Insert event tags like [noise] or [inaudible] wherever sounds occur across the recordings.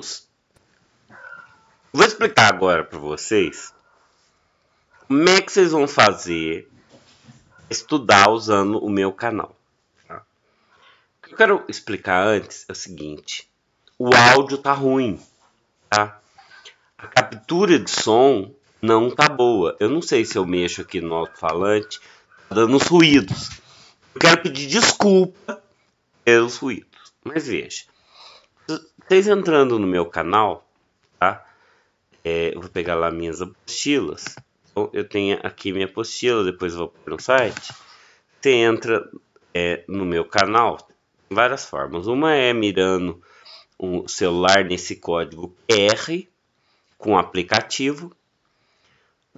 Deus. Vou explicar agora para vocês como é que vocês vão fazer estudar usando o meu canal. Tá? O que eu quero explicar antes é o seguinte: o áudio tá ruim, tá? A captura de som não tá boa. Eu não sei se eu mexo aqui no alto-falante, tá dando os ruídos. Eu quero pedir desculpa pelos ruídos. Mas veja, vocês entrando no meu canal, tá? É, eu vou pegar lá minhas apostilas. Então, eu tenho aqui minha apostila, depois vou para o site. Você entra é, no meu canal, várias formas. Uma é mirando o celular nesse código R com aplicativo.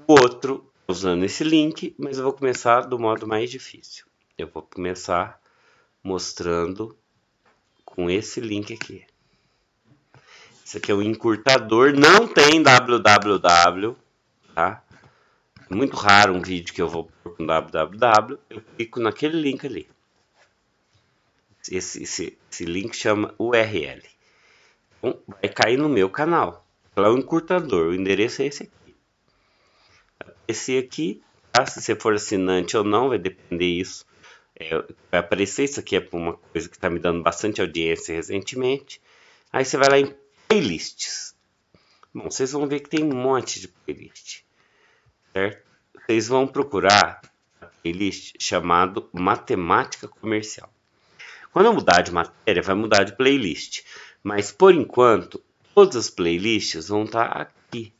O outro usando esse link, mas eu vou começar do modo mais difícil. Eu vou começar mostrando com esse link aqui. Isso aqui é um encurtador. Não tem www, tá? É muito raro um vídeo que eu vou pôr com www. Eu clico naquele link ali. Esse, esse, esse link chama URL. Então, vai cair no meu canal. Lá é o encurtador. O endereço é esse aqui. Esse aqui, tá? se você for assinante ou não, vai depender isso. É, vai aparecer isso aqui é uma coisa que está me dando bastante audiência recentemente. Aí você vai lá em playlists. Bom, vocês vão ver que tem um monte de playlist, certo? Vocês vão procurar a playlist chamado Matemática Comercial. Quando eu mudar de matéria, vai mudar de playlist. Mas por enquanto, todas as playlists vão estar aqui.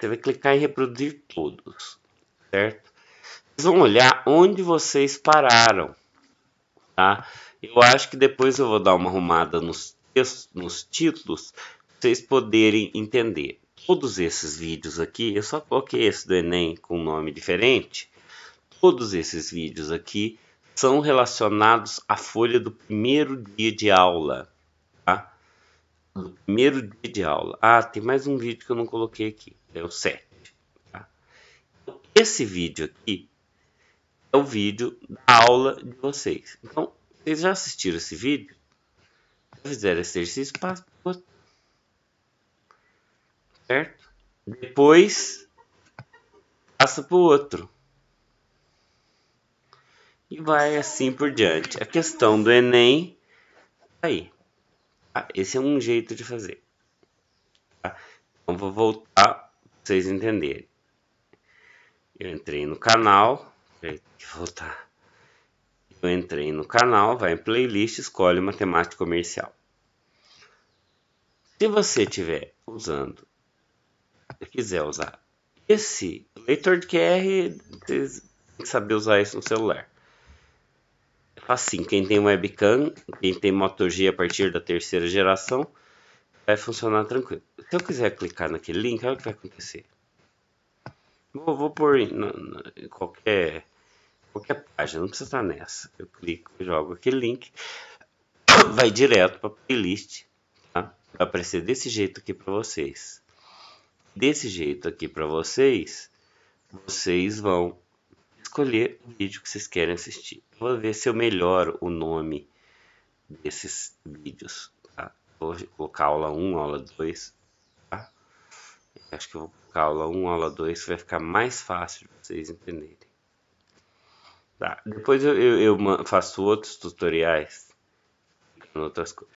Você vai clicar em reproduzir todos, certo? Vocês vão olhar onde vocês pararam, tá? Eu acho que depois eu vou dar uma arrumada nos nos títulos, vocês poderem entender. Todos esses vídeos aqui, eu só coloquei esse do Enem com um nome diferente. Todos esses vídeos aqui são relacionados à folha do primeiro dia de aula. Tá? Do primeiro dia de aula. Ah, tem mais um vídeo que eu não coloquei aqui. É o 7. Tá? Então, esse vídeo aqui é o vídeo da aula de vocês. Então, vocês já assistiram esse vídeo? fizer exercício passa certo? Depois passa para o outro. E vai assim por diante. A questão do Enem tá aí. Ah, esse é um jeito de fazer. Tá? Então vou voltar para vocês entenderem. Eu entrei no canal. Vou voltar. Eu entrei no canal, vai em playlist, escolhe uma temática comercial. Se você estiver usando, quiser usar esse leitor de QR, você tem que saber usar isso no celular. Assim, quem tem webcam, quem tem Moto G a partir da terceira geração, vai funcionar tranquilo. Se eu quiser clicar naquele link, olha o que vai acontecer. Vou, vou pôr em, em qualquer qualquer página, não precisa estar nessa. Eu clico, jogo aquele link, [coughs] vai direto para a playlist, tá? Vai aparecer desse jeito aqui para vocês. Desse jeito aqui para vocês, vocês vão escolher o vídeo que vocês querem assistir. Eu vou ver se eu melhoro o nome desses vídeos. Tá? Vou colocar aula 1, aula 2. Tá? Acho que vou colocar aula 1, aula 2, vai ficar mais fácil de vocês entenderem. Tá. Depois eu, eu, eu faço outros tutoriais outras coisas.